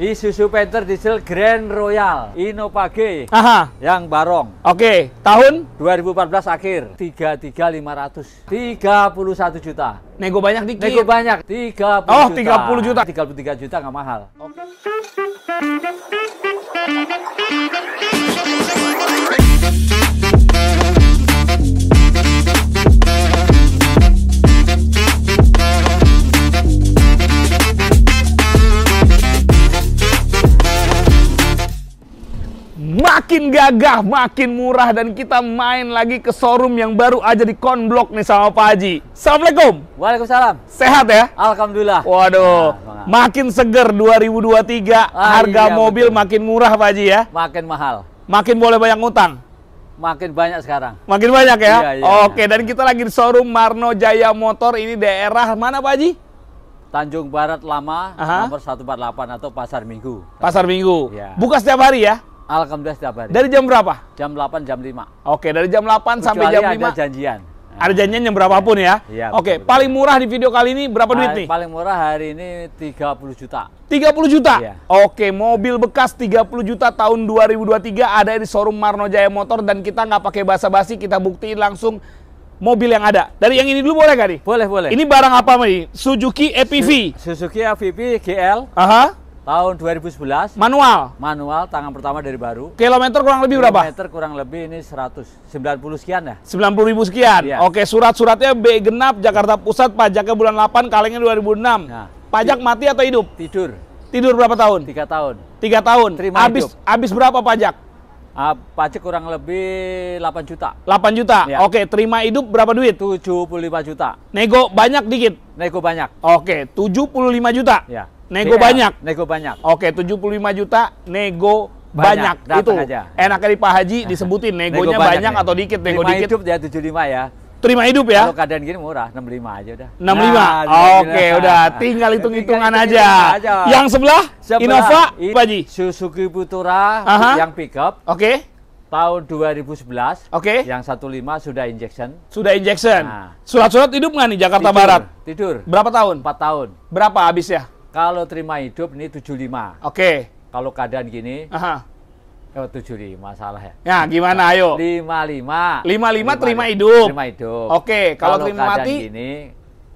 Isuzu Panther Diesel Grand Royal G Aha. yang barong. Oke, okay. tahun 2014 akhir 33500 31 juta. Nego banyak dikit. Nego banyak 30 Oh, juta. 30 juta. 33 juta nggak mahal. Oke. Okay. makin gagah, makin murah dan kita main lagi ke showroom yang baru aja di Konblok nih sama Pak Haji. Assalamualaikum. Waalaikumsalam. Sehat ya? Alhamdulillah. Waduh, nah, makin seger 2023. Ah, iya, harga iya, mobil betul. makin murah Pak Haji ya? Makin mahal. Makin boleh banyak utang. makin banyak sekarang. Makin banyak ya? Iya, iya, iya. Oke, iya. dan kita lagi di showroom Marno Jaya Motor. Ini daerah mana Pak Haji? Tanjung Barat Lama, Aha. nomor 148 atau Pasar Minggu. Pasar Minggu. Ya. Buka setiap hari ya? Alhamdulillah setiap hari. Dari jam berapa? Jam 8 jam 5. Oke, dari jam 8 Kecuali sampai jam 5. ada janjian. Ada janjian jam berapapun ya? Iya, Oke, betul, paling murah di video kali ini berapa duit nih? Paling murah hari ini 30 juta. 30 juta? Ya. Oke, mobil bekas 30 juta tahun 2023 ada di showroom Marno Jaya Motor dan kita nggak pakai basa-basi, kita buktiin langsung mobil yang ada. Dari yang ini dulu boleh gak nih? Boleh, boleh. Ini barang apa nih? Suzuki EPV. Suzuki EPV GL. Aha. Tahun 2011. Manual. Manual, tangan pertama dari baru. Kilometer kurang lebih Kilometer berapa? Kilometer kurang lebih ini 100, 90 sekian ya. 90 ribu sekian. Iya. Oke, surat-suratnya B genap Jakarta Pusat, pajaknya bulan 8, kalengnya 2006. Nah, Pajak mati atau hidup? Tidur. Tidur berapa tahun? Tiga tahun. Tiga tahun. Terima habis, hidup. Habis berapa pajak? Uh, pajak kurang lebih 8 juta. 8 juta. Ya. Oke, terima hidup berapa duit? 75 juta. Nego banyak dikit. Nego banyak. Oke, 75 juta. Ya nego banyak. Nego banyak. Oke, 75 juta nego banyak, banyak. itu aja. enaknya di Pak Haji disebutin negonya nego banyak, banyak atau dikit nego Terima dikit hidup ya 75 ya terima hidup ya kalau keadaan gini murah 65 aja udah 65 nah, oke okay, udah tinggal hitung-hitungan aja. aja yang sebelah, sebelah Innova Pak Haji Suzuki Putura Aha. yang pickup oke okay. tahun 2011 oke okay. yang 15 sudah injection sudah injection nah. surat-surat hidup nggak nih Jakarta tidur, Barat tidur berapa tahun 4 tahun berapa habis ya kalau terima hidup ini 75. Oke. Okay. Kalau keadaan gini, Aha. Oh, ya 75 salah ya. Ya, gimana ayo? 55. 55 terima hidup. Terima hidup. Oke, okay. kalau, kalau terima mati gini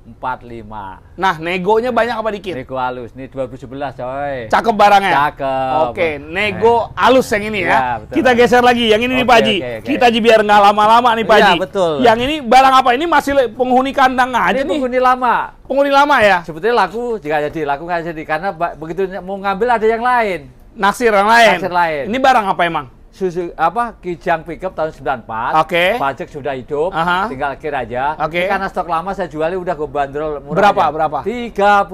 empat lima. Nah, negonya banyak apa dikit? Nego halus. Ini sebelas, coy. Cakep barangnya? Cakep. Oke, nego eh. halus yang ini ya. ya Kita geser lagi. Yang ini oke, nih, Pak Haji. Kita aja biar nggak lama-lama nih, Pak iya, Haji. Ya, betul. Yang ini barang apa? Ini masih penghuni kandang aja ini nih. penghuni lama. Penghuni lama ya? Sebetulnya laku jika jadi. Laku nggak jadi. Karena begitu mau ngambil ada yang lain. Naksir yang lain? Naksir lain. Ini barang apa emang? Susu apa Kijang Pickup tahun 94. Oke. Okay. Pajak sudah hidup, -huh. tinggal akhir aja. Oke. Okay. karena stok lama saya jualnya udah gue bandrol murah. Berapa? Aja. Berapa?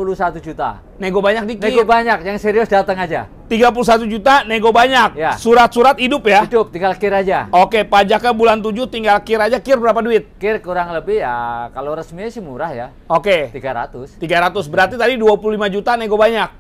31 juta. Nego banyak dikit. Nego banyak, yang serius datang aja. 31 juta, nego banyak. Ya. Surat-surat hidup ya? Hidup, tinggal kir aja. Oke, pajaknya bulan 7 tinggal kir aja. Kir berapa duit? Kir kurang lebih ya kalau resminya sih murah ya. Oke. Okay. 300. 300 berarti tadi 25 juta nego banyak.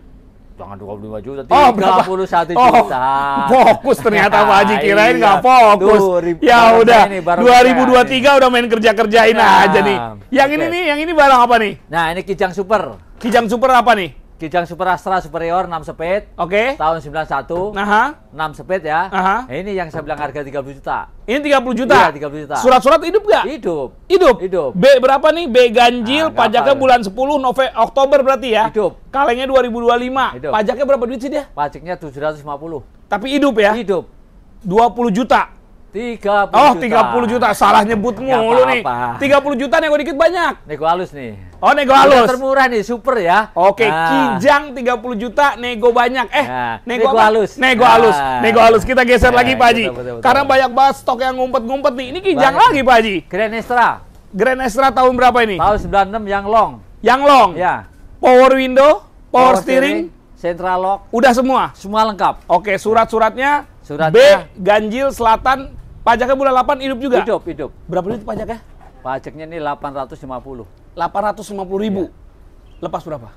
Jangan 25 juta, 31 oh, berapa? juta. Oh, oh fokus ternyata Pak Haji, kirain iya. nggak iya. fokus. Tuh, ya udah, ini 2023 ini. udah main kerja-kerjain nah, aja nih. Yang okay. ini nih, yang ini barang apa nih? Nah, ini Kijang Super. Kijang Super apa nih? Kijang Super Astra Superior 6 speed. Oke. Okay. Tahun 91. Aha. 6 speed ya. Aha. Ini yang saya bilang harga 30 juta. Ini 30 juta. Iya, 30 juta. Surat-surat hidup enggak? Hidup. Hidup. Hidup. B berapa nih? B ganjil, nah, pajaknya apa. bulan 10 November Oktober berarti ya. Hidup. Kalengnya 2025. Hidup. Pajaknya berapa duit sih dia? Pajaknya 750. Tapi hidup ya? Hidup. 20 juta. 30 Oh, tiga puluh juta. Salah nyebut mulu nih. puluh juta nego dikit banyak. Nego halus nih. Oh, nego halus. termurah nih, super ya. Oke, okay. Nah. tiga puluh juta, nego banyak. Eh, nah, nego, halus. Nego halus. Nah. Nego halus. Kita geser lagi, Pak Haji. Karena banyak banget stok yang ngumpet-ngumpet nih. Ini Kijang lagi, Pak Haji. Grand Extra. Grand Extra tahun berapa ini? Tahun 96 yang long. Yang long. Ya. Power window, power, power steering, steering, central lock. Udah semua. Semua lengkap. Oke, surat-suratnya Suratnya B Ganjil Selatan Pajaknya bulan 8 hidup juga? Hidup, hidup. Berapa duit pajaknya? Pajaknya ini 850. 850 ribu? Iya. Lepas berapa?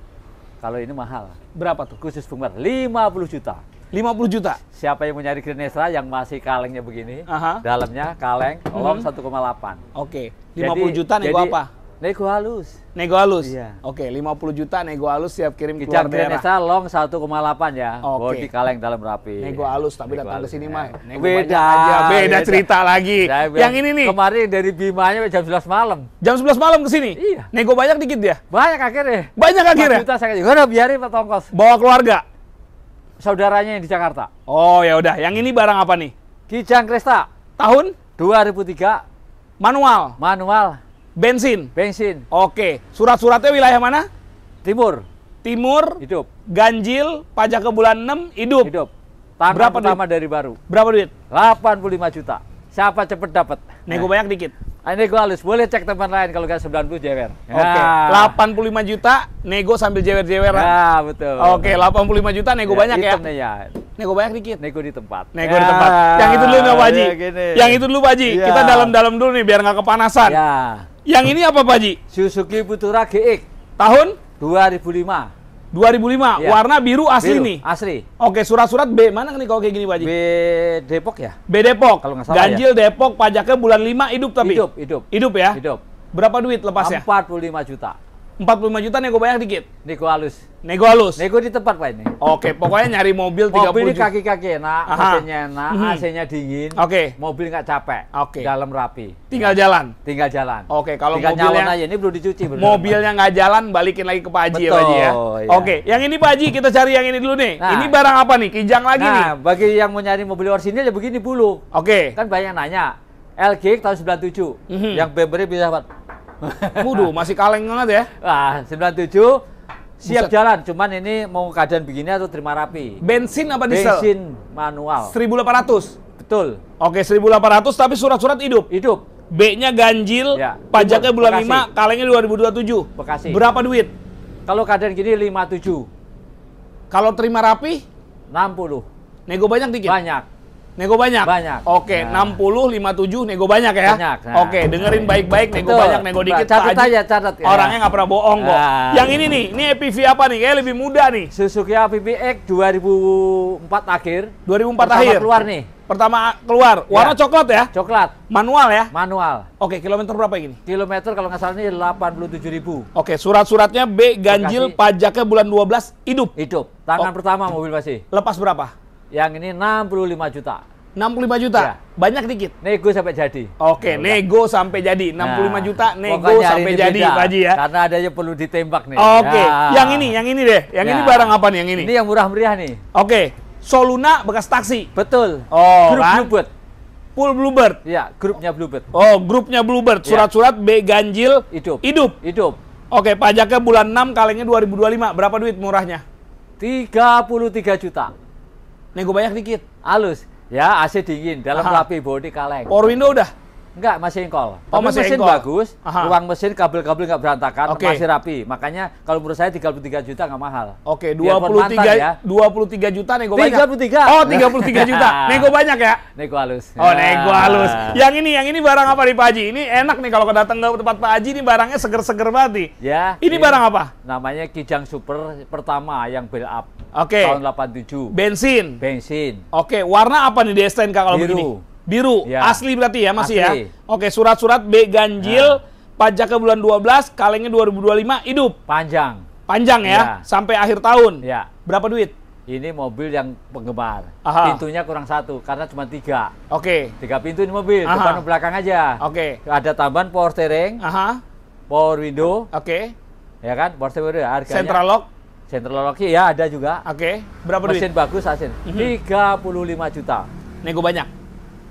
Kalau ini mahal. Berapa tuh? Khusus bunga 50 juta. 50 juta. Siapa yang mau nyari Extra yang masih kalengnya begini, Aha. dalamnya kaleng kolom hmm. 1,8. Oke, okay. 50 jadi, juta nih jadi, gua apa? Nego halus. Nego halus. Iya. Oke, okay, 50 juta nego halus siap kirim ke luar daerah. Kijang long 1,8 ya. Oke. Okay. Body kaleng dalam rapi. Nego halus tapi nego datang ke sini mah. Beda. Aja. Beda, beda cerita lagi. Saya yang ini nih. Kemarin dari Bimanya jam 11 malam. Jam 11 malam ke sini? Iya. Nego banyak dikit dia? Banyak akhirnya. Banyak akhirnya. juta saya juga udah biarin Pak Tongkos. Bawa keluarga. Saudaranya yang di Jakarta. Oh, ya udah. Yang ini barang apa nih? Kijang Kresta. Tahun 2003. Manual. Manual. Bensin. Bensin. Oke. Surat-suratnya wilayah mana? Timur. Timur. Hidup. Ganjil, pajak ke bulan 6, hidup. Hidup. Tangan Berapa pertama dari baru. Berapa duit? 85 juta. Siapa cepet dapat? Nego nah. banyak dikit. Ah, ini gue halus. Boleh cek tempat lain kalau kan 90 jewer. Oke. Okay. Ya. 85 juta nego sambil jewer jewer Ya betul. Oke, okay, 85 juta nego ya, banyak ya. ya. Nego banyak dikit. Nego di tempat. Nego ya, di tempat. Yang itu dulu nggak Pak Haji. Ya, Yang itu dulu Pak Haji. Ya. Kita dalam-dalam dulu nih biar nggak kepanasan. Ya. Yang ini apa Pak Ji? Suzuki Putra GX. Tahun? 2005. 2005 ya. warna biru asli biru, nih asli oke surat-surat B mana nih kalau kayak gini Pak Haji B Depok ya B Depok kalau nggak salah ganjil ya. Depok pajaknya bulan 5 hidup tapi hidup hidup hidup ya hidup berapa duit lepasnya 45 juta empat puluh lima juta nego banyak dikit. Nego halus. Nego halus. Nego di tempat Pak ini. Oke, pokoknya nyari mobil 30 Mobil kaki-kaki enak, AC-nya enak, mm -hmm. AC-nya dingin. Oke. Okay. Mobil nggak capek. Oke. Okay. Dalam rapi. Tinggal jalan. Tinggal jalan. Oke, okay, kalau Tinggal mobilnya aja. ini belum dicuci bener Mobilnya nggak jalan, balikin lagi ke Pak Haji ya. Betul, ya Pak ya. Oke, okay. yang ini Pak Haji kita cari yang ini dulu nih. Nah, ini barang apa nih? Kijang lagi nah, nih. bagi yang mau nyari mobil orsinil ya begini dulu. Oke. Okay. Kan banyak nanya. LG tahun 97 mm -hmm. yang BBR bisa pak Waduh, masih kaleng banget ya. Wah, 97 siap Buset. jalan, cuman ini mau keadaan begini atau terima rapi. Bensin apa diesel? Bensin manual. 1800. Betul. Oke, 1800 tapi surat-surat hidup. Hidup. B-nya ganjil, ya. pajaknya bulan Bekasi. 5, kalengnya 2027. Bekasi. Berapa duit? Kalau keadaan gini 57. Kalau terima rapi? 60. Nego banyak dikit? Banyak. Nego banyak? Banyak. Oke, nah. enam puluh lima tujuh nego banyak ya? Banyak. Nah. Oke, dengerin baik-baik, nego banyak, nego dikit. Catat aja, catat. Ya. Orangnya nggak pernah bohong nah. kok. Yang ini nih, ini EPV apa nih? Kayaknya lebih muda nih. Suzuki APVX 2004 akhir. 2004 Pertama akhir? keluar nih. Pertama keluar, warna ya. coklat ya? Coklat. Manual ya? Manual. Oke, kilometer berapa ini? Kilometer kalau nggak salah ini 87 ribu. Oke, surat-suratnya B, ganjil, Kasih. pajaknya bulan 12, hidup? Hidup. Tangan oh. pertama mobil masih. Lepas berapa? Yang ini 65 juta. 65 juta. Ya. Banyak dikit. Nego sampai jadi. Oke, ya, nego sampai jadi. 65 nah, juta nego sampai jadi, Pak Haji ya. Karena adanya perlu ditembak nih. Oke, ya. yang ini, yang ini deh. Yang ya. ini barang apa nih yang ini? Ini yang murah meriah nih. Oke. Soluna bekas taksi. Betul. Oh, Grup kan? Bluebird. Pool Bluebird. Iya, grupnya Bluebird. Oh, grupnya Bluebird. Iya. Surat-surat B ganjil hidup. Hidup. Hidup. Oke, pajaknya bulan 6 kalengnya 2025. Berapa duit murahnya? 33 juta. Nego banyak dikit. Halus. Ya, AC dingin, dalam rapi, body kaleng. Power window udah? Enggak, masih engkol. Oh, masih mesin engkol. bagus, Aha. ruang mesin kabel-kabel nggak berantakan, okay. masih rapi. Makanya kalau menurut saya 33 juta nggak mahal. Oke, okay, 23 dua ya. 23 juta nego 33. banyak. 33. Oh, 33 juta. nego banyak ya? Nego halus. Oh, ya. nego ah. halus. Yang ini, yang ini barang apa nih Pak Haji? Ini enak nih kalau datang ke tempat Pak Haji ini barangnya seger-seger mati nih. Ya. Ini, ini iya. barang apa? Namanya Kijang Super pertama yang build up. Oke. Okay. Tahun 87. Bensin. Bensin. Oke, okay. warna apa nih di STNK kalau Biru. begini? biru. Ya. Asli berarti ya masih ya? Asli. ya. Oke, surat-surat B ganjil, nah. pajak ke bulan 12, kalengnya 2025 hidup. Panjang. Panjang ya, ya. sampai akhir tahun. Ya. Berapa duit? Ini mobil yang penggemar. Aha. Pintunya kurang satu karena cuma tiga. Oke. Okay. Tiga pintu ini mobil, Aha. depan belakang aja. Oke. Okay. Ada tambahan power steering. Aha. Power window. Oke. Okay. Ya kan, power steering harganya. Central lock. Central lock ya ada juga. Oke. Okay. Berapa Mesin duit? Mesin bagus asin. Mhm. tiga puluh lima juta. Nego banyak.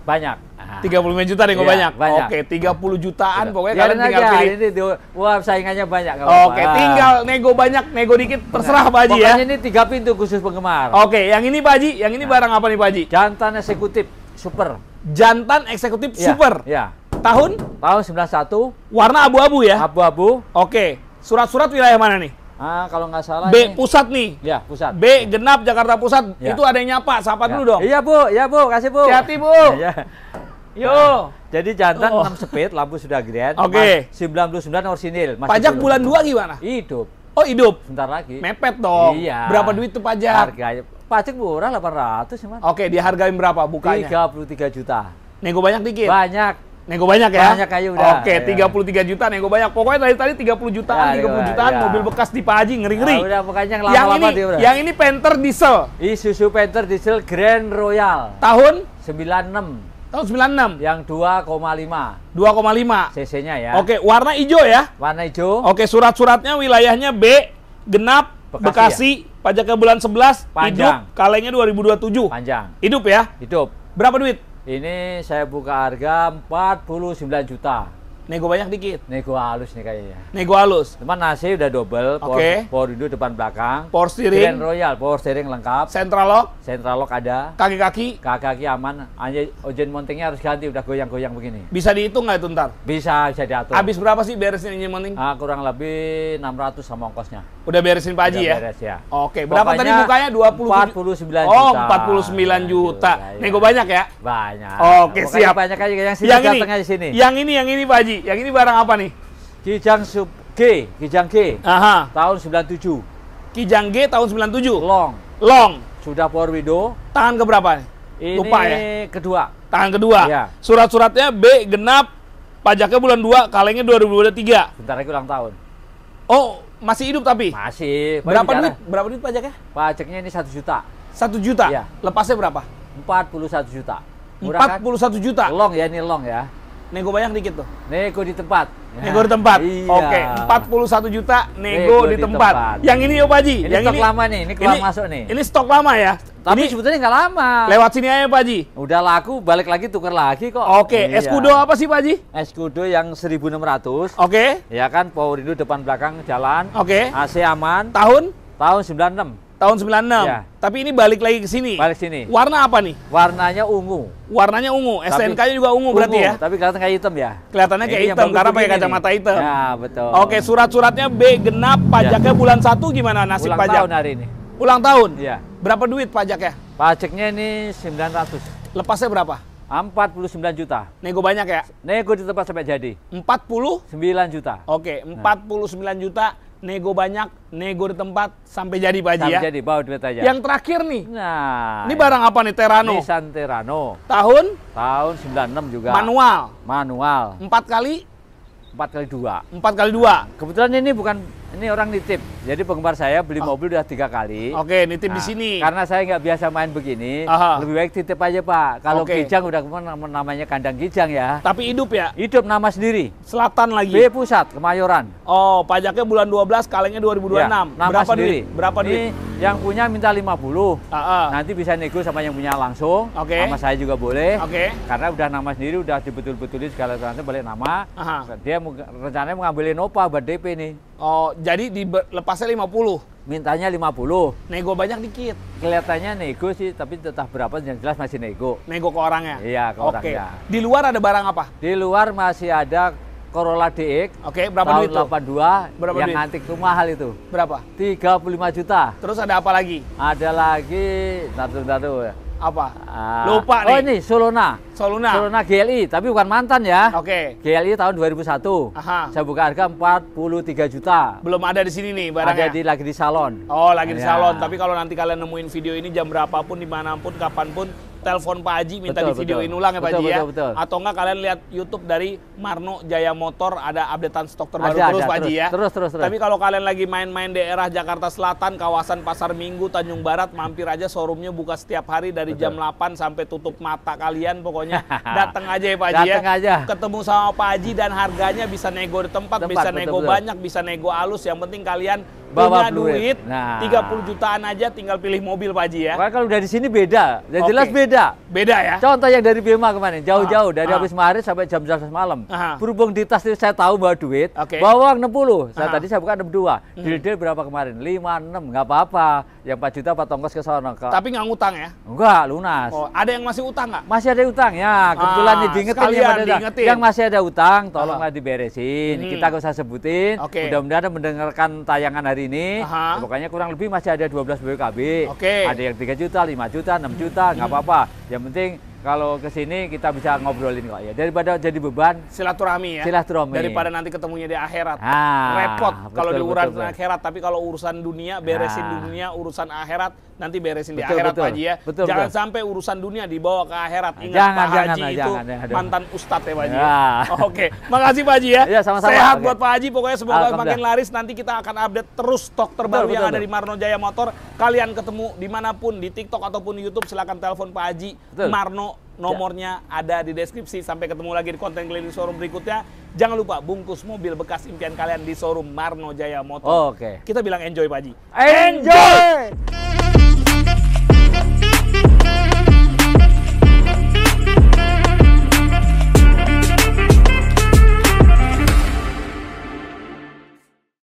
Banyak. Tiga puluh juta nih kok ya, banyak. banyak. Oke, tiga puluh jutaan Tidak. Gitu. pokoknya Biarin ya, kalian tinggal aja, ya, pilih. Ini, di, wah, saingannya banyak. Oke, tinggal nego banyak, nego dikit terserah Pak Haji ya. Pokoknya ini tiga pintu khusus penggemar. Oke, yang ini Pak Haji, yang ini nah. barang apa nih Pak Haji? Jantan eksekutif super. Jantan eksekutif ya, super. Ya. Tahun? Tahun satu Warna abu-abu ya? Abu-abu. Oke. Surat-surat wilayah mana nih? Ah, kalau nggak salah B ini. pusat nih. Ya, pusat. B ya. genap Jakarta Pusat. Ya. Itu ada yang nyapa, sapa ya. dulu dong. Iya, Bu. Iya, Bu. Kasih, Bu. Hati-hati, Bu. Iya. iya. Yo. Nah, jadi jantan oh. 6 speed, lampu sudah green Oke. Okay. 99 orsinil. Masih pajak dulu. bulan 2 gimana? Hidup. Oh, hidup. Bentar lagi. Mepet dong. Iya. Berapa duit tuh pajak? Harga pajak murah 800, cuman. Ya, Oke, dihargain berapa bukanya? 33 juta. Nego banyak dikit. Banyak. Nego banyak ya? Banyak kayu udah. Oke, okay, iya. 33 juta nego banyak. Pokoknya tadi tadi 30 jutaan, ya, 30 iya, jutaan ya. mobil bekas di Paji ngeri-ngeri. Ya, udah pokoknya yang lama yang ini, Yang ini Panther diesel. Isuzu Panther diesel Grand Royal. Tahun 96. Tahun 96. Yang 2,5. 2,5 cc-nya ya. Oke, warna hijau ya? Warna hijau. Oke, surat-suratnya wilayahnya B genap Bekasi, ya? Bekasi ya? pajaknya bulan 11 panjang. Hidup kalengnya 2027. Panjang. Hidup ya? Hidup. Berapa duit? ini saya buka harga 49 juta Nego banyak dikit. Nego halus nih kayaknya. Nego halus. Cuman nasi udah double, Oke. okay. power duduk depan belakang. Power steering. Grand Royal, power steering lengkap. Central lock. Central lock ada. Kaki-kaki. Kaki-kaki aman. Hanya ojen mountingnya harus ganti, udah goyang-goyang begini. Bisa dihitung nggak itu ntar? Bisa, bisa diatur. Habis berapa sih beresin ojen mounting? Ah, kurang lebih 600 sama ongkosnya. Udah beresin Pak Haji ya? Beres ya. Oke, berapa Pokoknya tadi bukanya? 20 49 oh, juta. Oh, 49 juta. Ya, ya. Nego banyak ya? Banyak. Oke, okay, siap. Banyak aja yang sini yang ini, aja sini. Yang ini, yang ini Pak Haji yang ini barang apa nih? Kijang Sub G, Kijang G. Aha. Tahun 97. Kijang G tahun 97. Long. Long. Sudah power window. Tangan ke berapa nih? Ini Lupa ya. kedua. Tangan kedua. Iya. Surat-suratnya B genap, pajaknya bulan 2, kalengnya 2023. Bentar lagi ulang tahun. Oh, masih hidup tapi? Masih. Berapa duit? Berapa duit pajaknya? Pajaknya ini 1 juta. 1 juta? Iya. Lepasnya berapa? 41 juta. Murah 41 kan? juta. Long ya ini long ya. Nego banyak dikit tuh. Nego di tempat. Nego di tempat. Iya. Oke, okay. 41 juta nego, nego di, tempat. di tempat. Yang ini Pak Ji. Ini yang stok ini, lama nih, ini keluar ini, masuk nih. Ini stok lama ya. Tapi ini, sebetulnya nggak lama. Lewat sini aja Pak Ji. Udah laku, balik lagi tuker lagi kok. Oke, okay. iya. Escudo apa sih Pak Ji? Escudo yang 1600. Oke. Okay. Ya kan, power itu depan belakang jalan. Oke. Okay. AC aman. Tahun? Tahun 96. Tahun 96. Ya. Tapi ini balik lagi ke sini. Balik sini. Warna apa nih? Warnanya ungu. Warnanya ungu. STNK-nya juga ungu, ungu berarti ya? Tapi kelihatan kayak hitam ya. Kelihatannya kayak hitam karena pakai kacamata hitam. Ya, betul. Oke, surat-suratnya B genap, ya. pajaknya ya. bulan 1 gimana nasib Ulang pajak? Ulang tahun hari ini. Ulang tahun? Iya. Berapa duit pajaknya? Pajaknya ini 900. Lepasnya berapa? 49 juta. Nego banyak ya? Nego di tempat sampai jadi. 49 juta. Oke, 49 nah. juta nego banyak, nego di tempat sampai jadi Pak Haji sampai ya? jadi bawa duit aja. Yang terakhir nih. Nah. Ini barang apa nih Terano? Nissan Terano. Tahun? Tahun 96 juga. Manual. Manual. Empat kali? Empat kali dua. Empat kali dua. Kebetulan ini bukan ini orang nitip. Jadi penggemar saya beli oh. mobil udah tiga kali. Oke, okay, nitip nah, di sini. Karena saya nggak biasa main begini, Aha. lebih baik titip aja Pak. Kalau okay. Kijang udah kemana namanya kandang Kijang ya. Tapi hidup ya? Hidup nama sendiri. Selatan lagi. B pusat, Kemayoran. Oh, pajaknya bulan 12, kalengnya 2026. Ya, nama Berapa sendiri. duit? Berapa ini, duit? yang punya minta 50. Uh -uh. Nanti bisa nego sama yang punya langsung. Okay. Sama saya juga boleh. Okay. Karena udah nama sendiri udah dibetul-betulin segala sesuatu balik nama. Uh Dia rencananya mengambil Innova buat DP nih. Oh, jadi di lima 50. Mintanya 50. Nego banyak dikit. Kelihatannya nego sih, tapi tetap berapa yang jelas masih nego. Nego ke orangnya. Iya, ke okay. orangnya. Di luar ada barang apa? Di luar masih ada Corolla DX. Oke, okay, berapa tahun duit itu? 82 berapa yang antik itu mahal itu. Berapa? 35 juta. Terus ada apa lagi? Ada lagi, satu-satu ya. Apa? Uh, Lupa nih. Oh ini Soluna, Solona. Solona GLI, tapi bukan mantan ya. Oke. Okay. GLI tahun 2001. Aha. Saya buka harga 43 juta. Belum ada di sini nih barangnya. Ada di lagi di salon. Oh, lagi ya. di iya. salon. Tapi kalau nanti kalian nemuin video ini jam berapapun, dimanapun, kapanpun, telepon Pak Haji minta betul, di videoin betul. ulang ya Pak Haji ya. Betul, betul. Atau enggak kalian lihat YouTube dari Marno Jaya Motor ada updatean stok terbaru ada, terus ada, Pak Haji ya. Terus terus terus. Tapi kalau kalian lagi main-main daerah Jakarta Selatan, kawasan Pasar Minggu, Tanjung Barat, mampir aja showroomnya buka setiap hari dari betul. jam 8 sampai tutup mata kalian pokoknya. Datang aja ya Pak Haji ya. aja. Ketemu sama Pak Haji dan harganya bisa nego di tempat, tempat bisa betul, nego betul. banyak, bisa nego alus. Yang penting kalian Bawa punya duit nah. puluh jutaan aja tinggal pilih mobil Pak Haji ya. Maka kalau dari sini beda, ya okay. jelas beda. Beda ya. Contoh yang dari Bima kemarin, jauh-jauh ah. dari ah. habis Maret sampai jam 11 malam. Aha. Berhubung di tas itu saya tahu bawa duit, okay. bawa uang 60. Saya Aha. tadi saya bukan 62. Hmm. Deal-deal berapa kemarin? 6 nggak apa-apa. Yang 4 juta Pak Tongkos ke sana. Tapi nggak ngutang ya? Enggak, lunas. Oh, ada yang masih utang nggak? Masih ada utang ya. Ah, Kebetulan ah, diingetin yang, ada, diingetin. yang masih ada utang, tolonglah diberesin. Hmm. Kita gak usah sebutin. Okay. Mudah-mudahan mendengarkan tayangan hari hari ini Aha. Ya, pokoknya kurang lebih masih ada 12 BWKB. Okay. Ada yang 3 juta, 5 juta, 6 juta, nggak hmm. apa-apa. Yang penting kalau ke sini kita bisa ngobrolin kok ya. Daripada jadi beban silaturahmi ya. Silaturahmi. Daripada nanti ketemunya di akhirat. Ah, repot kalau di urusan akhirat, tapi kalau urusan dunia ah. beresin ah. dunia, urusan akhirat nanti beresin betul, di akhirat betul, Pak Haji ya. Betul, jangan betul. sampai urusan dunia dibawa ke akhirat. Ingat jangan, Pak Haji jangan, itu jangan, ya, mantan ustadz ya Pak Haji. Ya. ya. Oke, okay. makasih Pak Haji ya. ya sama -sama. Sehat okay. buat Pak Haji, pokoknya semoga makin laris. Nanti kita akan update terus stok terbaru betul, yang betul, ada di Marno Jaya Motor. Kalian ketemu dimanapun di TikTok ataupun di YouTube silahkan telepon Pak Haji Marno Nomornya ya. ada di deskripsi. Sampai ketemu lagi di konten keliling showroom berikutnya. Jangan lupa bungkus mobil bekas impian kalian di showroom Marno Jaya Motor. Oh, Oke. Okay. Kita bilang enjoy Pak Haji. Enjoy! enjoy!